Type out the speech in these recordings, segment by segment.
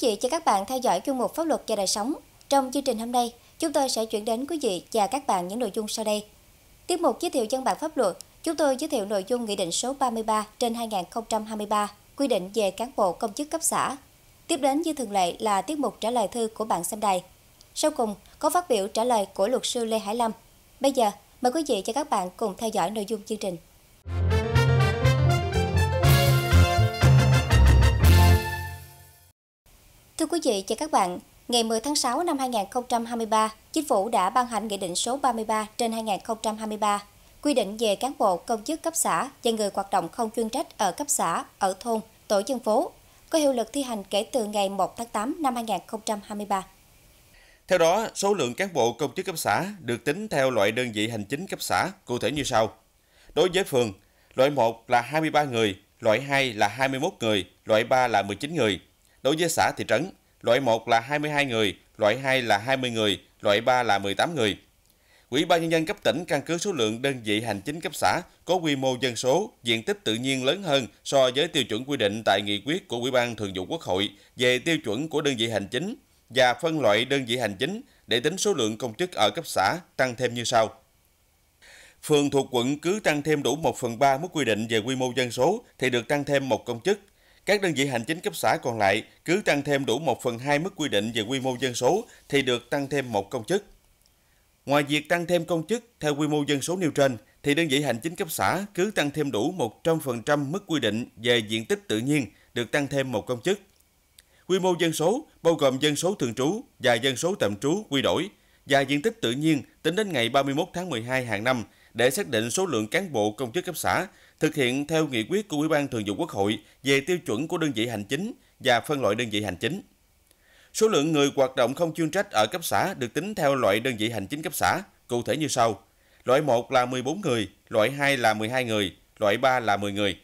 vị và các bạn theo dõi chuyên mục pháp luật và đời sống. Trong chương trình hôm nay, chúng tôi sẽ chuyển đến quý vị và các bạn những nội dung sau đây. Tiết mục giới thiệu dân bản pháp luật, chúng tôi giới thiệu nội dung Nghị định số 33 trên 2023 quy định về cán bộ công chức cấp xã. Tiếp đến như thường lệ là tiết mục trả lời thư của bạn xem đài. Sau cùng có phát biểu trả lời của luật sư Lê Hải Lâm. Bây giờ, mời quý vị và các bạn cùng theo dõi nội dung chương trình. Thưa quý vị và các bạn, ngày 10 tháng 6 năm 2023, Chính phủ đã ban hành Nghị định số 33 trên 2023 quy định về cán bộ công chức cấp xã và người hoạt động không chuyên trách ở cấp xã, ở thôn, tổ dân phố, có hiệu lực thi hành kể từ ngày 1 tháng 8 năm 2023. Theo đó, số lượng cán bộ công chức cấp xã được tính theo loại đơn vị hành chính cấp xã, cụ thể như sau. Đối với phường, loại 1 là 23 người, loại 2 là 21 người, loại 3 là 19 người, Đối với xã thị trấn, loại 1 là 22 người, loại 2 là 20 người, loại 3 là 18 người. quỹ ban nhân dân cấp tỉnh căn cứ số lượng đơn vị hành chính cấp xã có quy mô dân số, diện tích tự nhiên lớn hơn so với tiêu chuẩn quy định tại nghị quyết của Ủy ban Thường vụ Quốc hội về tiêu chuẩn của đơn vị hành chính và phân loại đơn vị hành chính để tính số lượng công chức ở cấp xã tăng thêm như sau. Phường thuộc quận cứ tăng thêm đủ 1 phần 3 mức quy định về quy mô dân số thì được tăng thêm một công chức, các đơn vị hành chính cấp xã còn lại cứ tăng thêm đủ 1 phần 2 mức quy định về quy mô dân số thì được tăng thêm một công chức. Ngoài việc tăng thêm công chức theo quy mô dân số nêu trên, thì đơn vị hành chính cấp xã cứ tăng thêm đủ 100% mức quy định về diện tích tự nhiên được tăng thêm một công chức. Quy mô dân số bao gồm dân số thường trú và dân số tạm trú quy đổi và diện tích tự nhiên tính đến ngày 31 tháng 12 hàng năm để xác định số lượng cán bộ công chức cấp xã thực hiện theo nghị quyết của Ủy ban Thường vụ Quốc hội về tiêu chuẩn của đơn vị hành chính và phân loại đơn vị hành chính. Số lượng người hoạt động không chuyên trách ở cấp xã được tính theo loại đơn vị hành chính cấp xã, cụ thể như sau. Loại 1 là 14 người, loại 2 là 12 người, loại 3 là 10 người.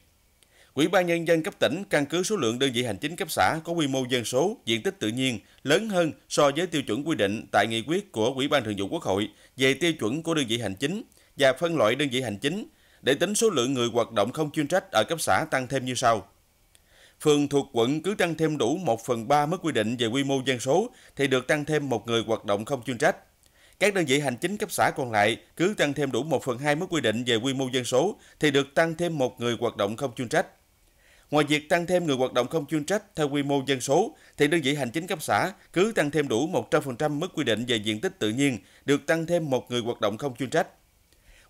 Ủy ban nhân dân cấp tỉnh căn cứ số lượng đơn vị hành chính cấp xã có quy mô dân số, diện tích tự nhiên lớn hơn so với tiêu chuẩn quy định tại nghị quyết của Ủy ban Thường vụ Quốc hội về tiêu chuẩn của đơn vị hành chính và phân loại đơn vị hành chính để tính số lượng người hoạt động không chuyên trách ở cấp xã tăng thêm như sau. Phường thuộc quận cứ tăng thêm đủ 1 phần 3 mức quy định về quy mô dân số thì được tăng thêm một người hoạt động không chuyên trách. Các đơn vị hành chính cấp xã còn lại cứ tăng thêm đủ 1 phần 2 mức quy định về quy mô dân số thì được tăng thêm một người hoạt động không chuyên trách. Ngoài việc tăng thêm người hoạt động không chuyên trách theo quy mô dân số, thì đơn vị hành chính cấp xã cứ tăng thêm đủ 100% mức quy định về diện tích tự nhiên, được tăng thêm một người hoạt động không chuyên trách.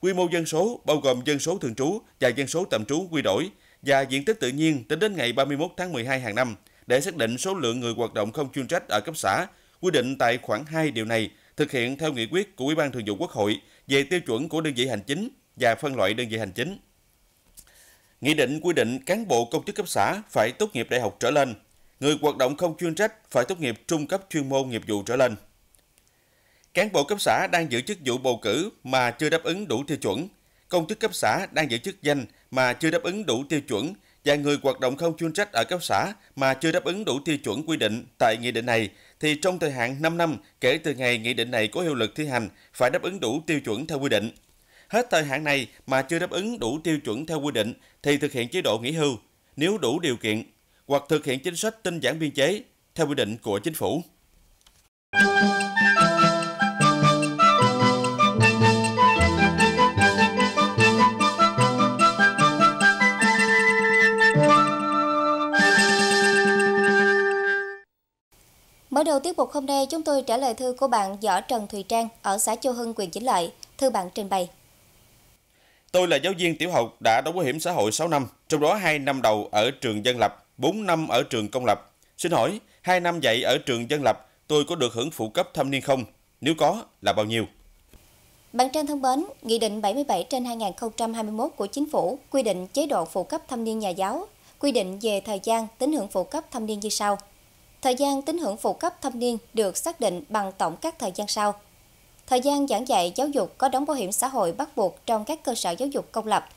Quy mô dân số bao gồm dân số thường trú và dân số tạm trú quy đổi và diện tích tự nhiên tính đến ngày 31 tháng 12 hàng năm để xác định số lượng người hoạt động không chuyên trách ở cấp xã quy định tại khoản 2 điều này thực hiện theo nghị quyết của Ủy ban Thường vụ Quốc hội về tiêu chuẩn của đơn vị hành chính và phân loại đơn vị hành chính. Nghị định quy định cán bộ công chức cấp xã phải tốt nghiệp đại học trở lên, người hoạt động không chuyên trách phải tốt nghiệp trung cấp chuyên môn nghiệp vụ trở lên. Cán bộ cấp xã đang giữ chức vụ bầu cử mà chưa đáp ứng đủ tiêu chuẩn, công chức cấp xã đang giữ chức danh mà chưa đáp ứng đủ tiêu chuẩn và người hoạt động không chuyên trách ở cấp xã mà chưa đáp ứng đủ tiêu chuẩn quy định tại nghị định này thì trong thời hạn 5 năm kể từ ngày nghị định này có hiệu lực thi hành phải đáp ứng đủ tiêu chuẩn theo quy định. Hết thời hạn này mà chưa đáp ứng đủ tiêu chuẩn theo quy định thì thực hiện chế độ nghỉ hưu nếu đủ điều kiện hoặc thực hiện chính sách tinh giản biên chế theo quy định của chính phủ. Mở đầu tiết mục hôm nay, chúng tôi trả lời thư của bạn Võ Trần Thùy Trang ở xã Châu Hưng, quyền Chỉnh Lợi. Thư bạn trình bày. Tôi là giáo viên tiểu học đã đóng bảo hiểm xã hội 6 năm, trong đó 2 năm đầu ở trường dân lập, 4 năm ở trường công lập. Xin hỏi, 2 năm dạy ở trường dân lập, tôi có được hưởng phụ cấp thâm niên không? Nếu có, là bao nhiêu? Bạn Trang thân mến, Nghị định 77 trên 2021 của Chính phủ quy định chế độ phụ cấp thâm niên nhà giáo, quy định về thời gian tính hưởng phụ cấp thâm niên như sau – Thời gian tính hưởng phụ cấp thâm niên được xác định bằng tổng các thời gian sau. Thời gian giảng dạy giáo dục có đóng bảo hiểm xã hội bắt buộc trong các cơ sở giáo dục công lập.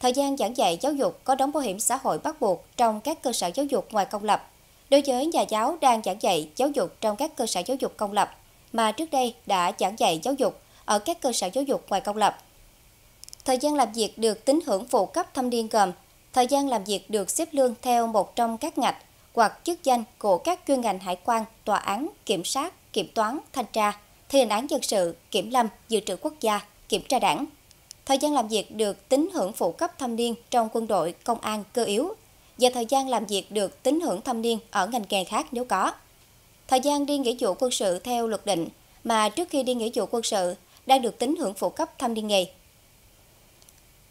Thời gian giảng dạy giáo dục có đóng bảo hiểm xã hội bắt buộc trong các cơ sở giáo dục ngoài công lập. Đối với nhà giáo đang giảng dạy giáo dục trong các cơ sở giáo dục công lập mà trước đây đã giảng dạy giáo dục ở các cơ sở giáo dục ngoài công lập. Thời gian làm việc được tính hưởng phụ cấp thâm niên gồm thời gian làm việc được xếp lương theo một trong các ngạch hoặc chức danh của các chuyên ngành hải quan, tòa án, kiểm sát, kiểm toán, thanh tra, thi hành án dân sự, kiểm lâm, dự trữ quốc gia, kiểm tra đảng. Thời gian làm việc được tính hưởng phụ cấp thâm niên trong quân đội, công an, cơ yếu và thời gian làm việc được tính hưởng thâm niên ở ngành nghề khác nếu có. Thời gian đi nghĩa vụ quân sự theo luật định mà trước khi đi nghĩa vụ quân sự đang được tính hưởng phụ cấp thâm niên nghề.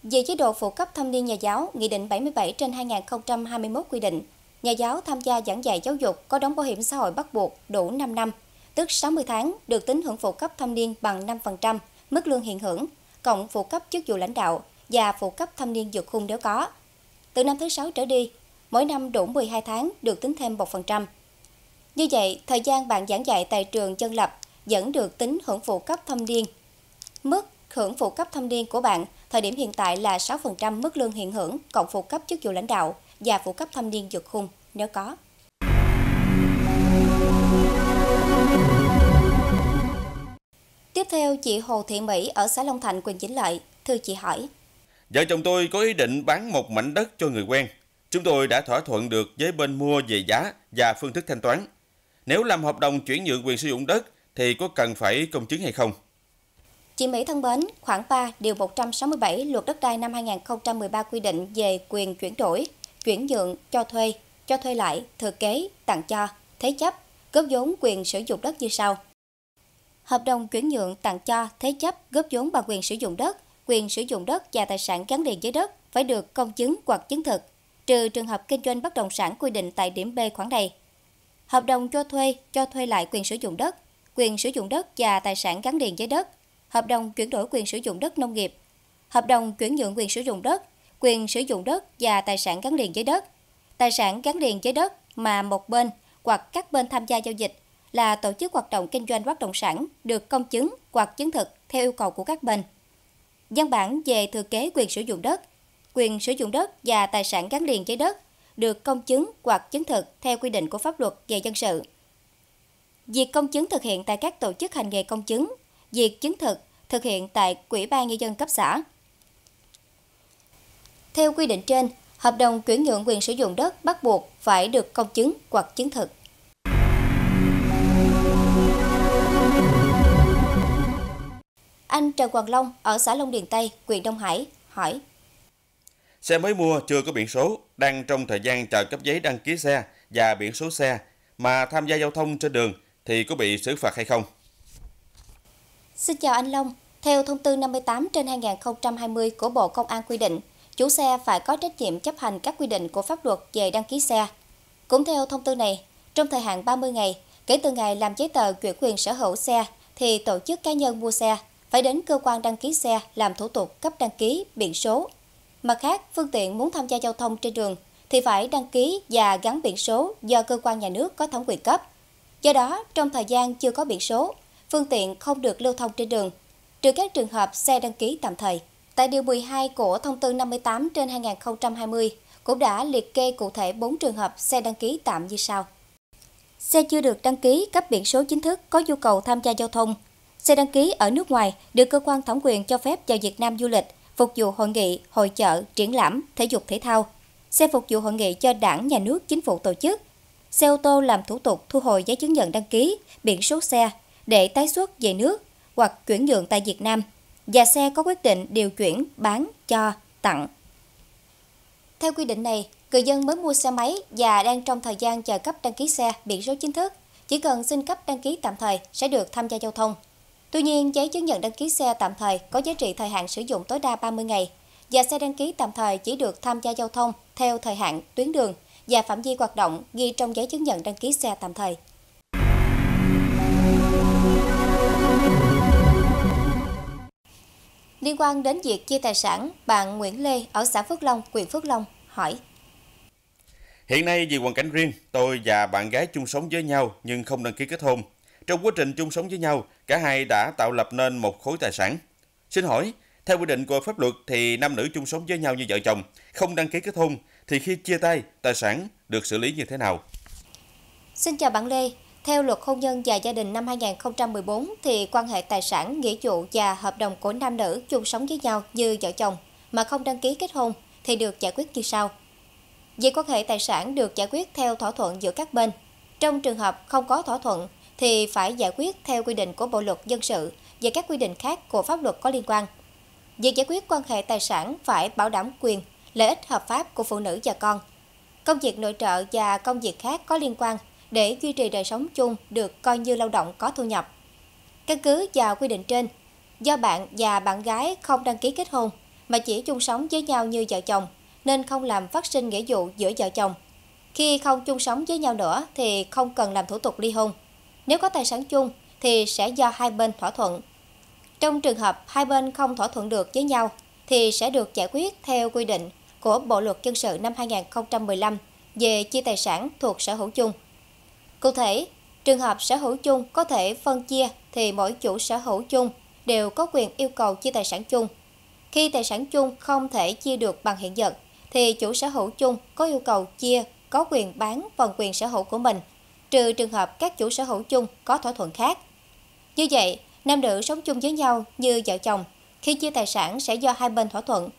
Về chế độ phụ cấp thâm niên nhà giáo, Nghị định 77 trên 2021 quy định – nhà giáo tham gia giảng dạy giáo dục có đóng bảo hiểm xã hội bắt buộc đủ 5 năm, tức 60 tháng được tính hưởng phụ cấp thâm niên bằng 5%, mức lương hiện hưởng, cộng phụ cấp chức vụ lãnh đạo và phụ cấp thâm niên dược khung nếu có. Từ năm thứ 6 trở đi, mỗi năm đủ 12 tháng được tính thêm 1%. Như vậy, thời gian bạn giảng dạy tại trường dân lập vẫn được tính hưởng phụ cấp thâm niên. Mức hưởng phụ cấp thâm niên của bạn thời điểm hiện tại là 6% mức lương hiện hưởng cộng phụ cấp chức vụ lãnh đạo và phụ cấp thâm niên vượt khung nếu có. Tiếp theo, chị Hồ Thị Mỹ ở xã Long Thành, Quỳnh Vĩnh Lợi, thư chị hỏi. Vợ chồng tôi có ý định bán một mảnh đất cho người quen. Chúng tôi đã thỏa thuận được với bên mua về giá và phương thức thanh toán. Nếu làm hợp đồng chuyển nhượng quyền sử dụng đất thì có cần phải công chứng hay không? Chị Mỹ thân mến, khoảng 3 điều 167 Luật đất đai năm 2013 quy định về quyền chuyển đổi chuyển nhượng, cho thuê, cho thuê lại, thừa kế, tặng cho, thế chấp, góp vốn quyền sử dụng đất như sau. Hợp đồng chuyển nhượng, tặng cho, thế chấp, góp vốn bằng quyền sử dụng đất, quyền sử dụng đất và tài sản gắn liền với đất phải được công chứng hoặc chứng thực, trừ trường hợp kinh doanh bất động sản quy định tại điểm B khoản này. Hợp đồng cho thuê, cho thuê lại quyền sử dụng đất, quyền sử dụng đất và tài sản gắn liền với đất, hợp đồng chuyển đổi quyền sử dụng đất nông nghiệp, hợp đồng chuyển nhượng quyền sử dụng đất quyền sử dụng đất và tài sản gắn liền với đất. Tài sản gắn liền với đất mà một bên hoặc các bên tham gia giao dịch là tổ chức hoạt động kinh doanh bất động sản được công chứng hoặc chứng thực theo yêu cầu của các bên. Văn bản về thừa kế quyền sử dụng đất, quyền sử dụng đất và tài sản gắn liền với đất được công chứng hoặc chứng thực theo quy định của pháp luật về dân sự. Việc công chứng thực hiện tại các tổ chức hành nghề công chứng, việc chứng thực thực hiện tại Quỹ ban nhân dân cấp xã. Theo quy định trên, hợp đồng chuyển nhượng quyền sử dụng đất bắt buộc phải được công chứng hoặc chứng thực. Anh Trần Hoàng Long ở xã Long Điền Tây, huyện Đông Hải hỏi. Xe mới mua chưa có biển số, đang trong thời gian chờ cấp giấy đăng ký xe và biển số xe mà tham gia giao thông trên đường thì có bị xử phạt hay không? Xin chào anh Long, theo thông tư 58 trên 2020 của Bộ Công an quy định, chủ xe phải có trách nhiệm chấp hành các quy định của pháp luật về đăng ký xe. Cũng theo thông tư này, trong thời hạn 30 ngày kể từ ngày làm giấy tờ chuyển quyền sở hữu xe thì tổ chức cá nhân mua xe phải đến cơ quan đăng ký xe làm thủ tục cấp đăng ký biển số. Mặt khác, phương tiện muốn tham gia giao thông trên đường thì phải đăng ký và gắn biển số do cơ quan nhà nước có thẩm quyền cấp. Do đó, trong thời gian chưa có biển số, phương tiện không được lưu thông trên đường, trừ các trường hợp xe đăng ký tạm thời. Tại Điều 12 của Thông tư 58 trên 2020 cũng đã liệt kê cụ thể 4 trường hợp xe đăng ký tạm như sau. Xe chưa được đăng ký cấp biển số chính thức có nhu cầu tham gia giao thông. Xe đăng ký ở nước ngoài được cơ quan thẩm quyền cho phép vào Việt Nam du lịch, phục vụ hội nghị, hội chợ, triển lãm, thể dục thể thao. Xe phục vụ hội nghị cho đảng, nhà nước, chính phủ tổ chức. Xe ô tô làm thủ tục thu hồi giấy chứng nhận đăng ký, biển số xe để tái xuất về nước hoặc chuyển nhượng tại Việt Nam – và xe có quyết định điều chuyển bán cho tặng. Theo quy định này, người dân mới mua xe máy và đang trong thời gian chờ cấp đăng ký xe biển số chính thức, chỉ cần xin cấp đăng ký tạm thời sẽ được tham gia giao thông. Tuy nhiên, giấy chứng nhận đăng ký xe tạm thời có giá trị thời hạn sử dụng tối đa 30 ngày và xe đăng ký tạm thời chỉ được tham gia giao thông theo thời hạn tuyến đường và phạm vi hoạt động ghi trong giấy chứng nhận đăng ký xe tạm thời. Liên quan đến việc chia tài sản, bạn Nguyễn Lê ở xã Phước Long, huyện Phước Long hỏi. Hiện nay vì hoàn cảnh riêng, tôi và bạn gái chung sống với nhau nhưng không đăng ký kết hôn. Trong quá trình chung sống với nhau, cả hai đã tạo lập nên một khối tài sản. Xin hỏi, theo quy định của pháp luật thì nam nữ chung sống với nhau như vợ chồng, không đăng ký kết hôn thì khi chia tay, tài sản được xử lý như thế nào? Xin chào bạn Lê, theo luật hôn nhân và gia đình năm 2014 thì quan hệ tài sản, nghĩa vụ và hợp đồng của nam nữ chung sống với nhau như vợ chồng mà không đăng ký kết hôn thì được giải quyết như sau. Về quan hệ tài sản được giải quyết theo thỏa thuận giữa các bên. Trong trường hợp không có thỏa thuận thì phải giải quyết theo quy định của Bộ luật dân sự và các quy định khác của pháp luật có liên quan. Việc giải quyết quan hệ tài sản phải bảo đảm quyền, lợi ích hợp pháp của phụ nữ và con. Công việc nội trợ và công việc khác có liên quan để duy trì đời sống chung được coi như lao động có thu nhập. Căn cứ và quy định trên, do bạn và bạn gái không đăng ký kết hôn mà chỉ chung sống với nhau như vợ chồng nên không làm phát sinh nghĩa vụ giữa vợ chồng. Khi không chung sống với nhau nữa thì không cần làm thủ tục ly hôn. Nếu có tài sản chung thì sẽ do hai bên thỏa thuận. Trong trường hợp hai bên không thỏa thuận được với nhau thì sẽ được giải quyết theo quy định của Bộ luật dân sự năm 2015 về chia tài sản thuộc sở hữu chung. Cụ thể, trường hợp sở hữu chung có thể phân chia thì mỗi chủ sở hữu chung đều có quyền yêu cầu chia tài sản chung. Khi tài sản chung không thể chia được bằng hiện vật thì chủ sở hữu chung có yêu cầu chia có quyền bán phần quyền sở hữu của mình, trừ trường hợp các chủ sở hữu chung có thỏa thuận khác. Như vậy, nam nữ sống chung với nhau như vợ chồng, khi chia tài sản sẽ do hai bên thỏa thuận.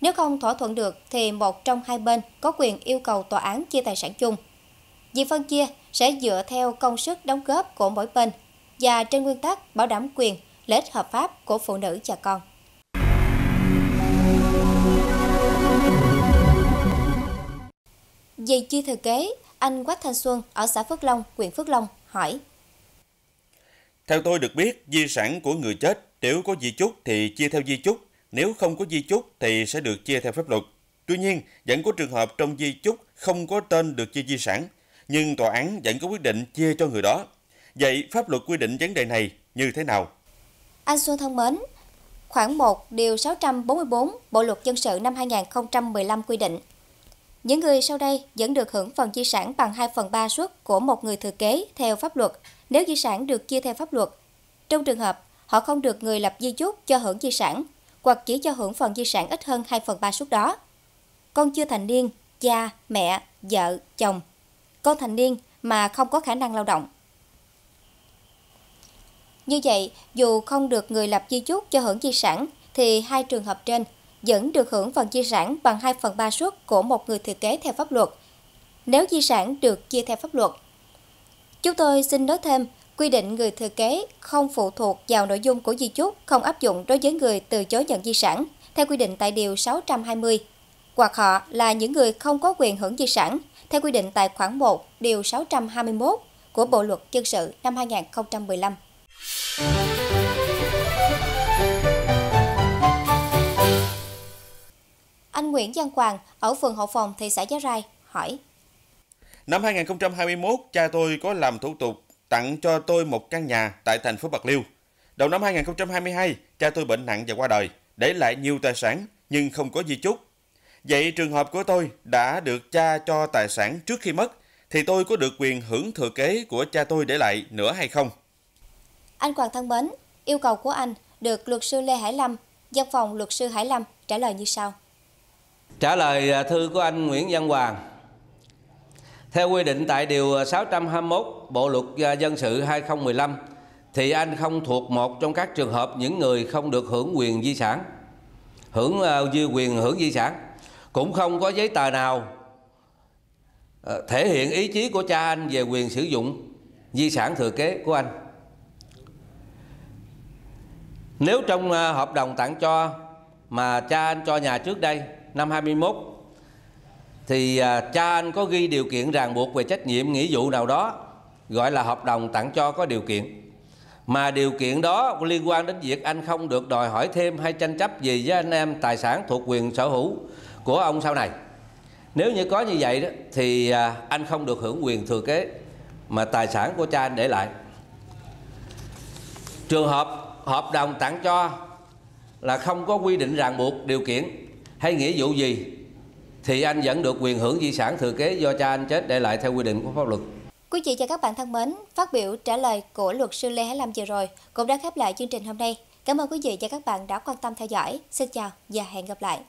Nếu không thỏa thuận được thì một trong hai bên có quyền yêu cầu tòa án chia tài sản chung. Việc phân chia sẽ dựa theo công sức đóng góp của mỗi bên và trên nguyên tắc bảo đảm quyền, lợi ích hợp pháp của phụ nữ và con. Về chi thừa kế, anh Quách Thanh Xuân ở xã Phước Long, huyện Phước Long hỏi. Theo tôi được biết, di sản của người chết nếu có di chúc thì chia theo di chúc, nếu không có di chúc thì sẽ được chia theo pháp luật. Tuy nhiên, vẫn có trường hợp trong di chúc không có tên được chia di sản, nhưng tòa án vẫn có quyết định chia cho người đó. Vậy pháp luật quy định vấn đề này như thế nào? Anh Xuân thân mến, khoảng 1 điều 644 Bộ luật dân sự năm 2015 quy định những người sau đây vẫn được hưởng phần di sản bằng 2 phần 3 suất của một người thừa kế theo pháp luật nếu di sản được chia theo pháp luật. Trong trường hợp họ không được người lập di chúc cho hưởng di sản hoặc chỉ cho hưởng phần di sản ít hơn 2 phần 3 suất đó. Con chưa thành niên, cha, mẹ, vợ, chồng con thành niên mà không có khả năng lao động. Như vậy, dù không được người lập di chúc cho hưởng di sản, thì hai trường hợp trên vẫn được hưởng phần di sản bằng 2 phần 3 suất của một người thừa kế theo pháp luật, nếu di sản được chia theo pháp luật. Chúng tôi xin nói thêm, quy định người thừa kế không phụ thuộc vào nội dung của di chúc không áp dụng đối với người từ chối nhận di sản, theo quy định tại Điều 620, hoặc họ là những người không có quyền hưởng di sản theo quy định tại khoản 1, điều 621 của Bộ luật dân sự năm 2015. Anh Nguyễn Văn Hoàng ở phường Hậu Phòng, thị xã Giá Rai hỏi. Năm 2021, cha tôi có làm thủ tục tặng cho tôi một căn nhà tại thành phố Bạc Liêu. Đầu năm 2022, cha tôi bệnh nặng và qua đời, để lại nhiều tài sản nhưng không có di chúc Vậy trường hợp của tôi đã được cha cho tài sản trước khi mất, thì tôi có được quyền hưởng thừa kế của cha tôi để lại nữa hay không? Anh Quang thân mến, yêu cầu của anh được luật sư Lê Hải Lâm, văn phòng luật sư Hải Lâm trả lời như sau. Trả lời à, thư của anh Nguyễn Văn Hoàng. Theo quy định tại Điều 621 Bộ Luật à, Dân sự 2015, thì anh không thuộc một trong các trường hợp những người không được hưởng quyền di sản, hưởng uh, quyền hưởng di sản cũng không có giấy tờ nào ờ, thể hiện ý chí của cha anh về quyền sử dụng di sản thừa kế của anh nếu trong ờ, hợp đồng tặng cho mà cha anh cho nhà trước đây năm 21 thì ờ, cha anh có ghi điều kiện ràng buộc về trách nhiệm nghĩa vụ nào đó gọi là hợp đồng tặng cho có điều kiện mà điều kiện đó liên quan đến việc anh không được đòi hỏi thêm hay tranh chấp gì với anh em tài sản thuộc quyền sở hữu của ông sau này nếu như có như vậy đó thì à, anh không được hưởng quyền thừa kế mà tài sản của cha anh để lại trường hợp hợp đồng tặng cho là không có quy định ràng buộc điều kiện hay nghĩa vụ gì thì anh vẫn được quyền hưởng di sản thừa kế do cha anh chết để lại theo quy định của pháp luật. Quý vị và các bạn thân mến, phát biểu trả lời của luật sư Lê Hải Lam vừa rồi cũng đã khép lại chương trình hôm nay. Cảm ơn quý vị và các bạn đã quan tâm theo dõi. Xin chào và hẹn gặp lại.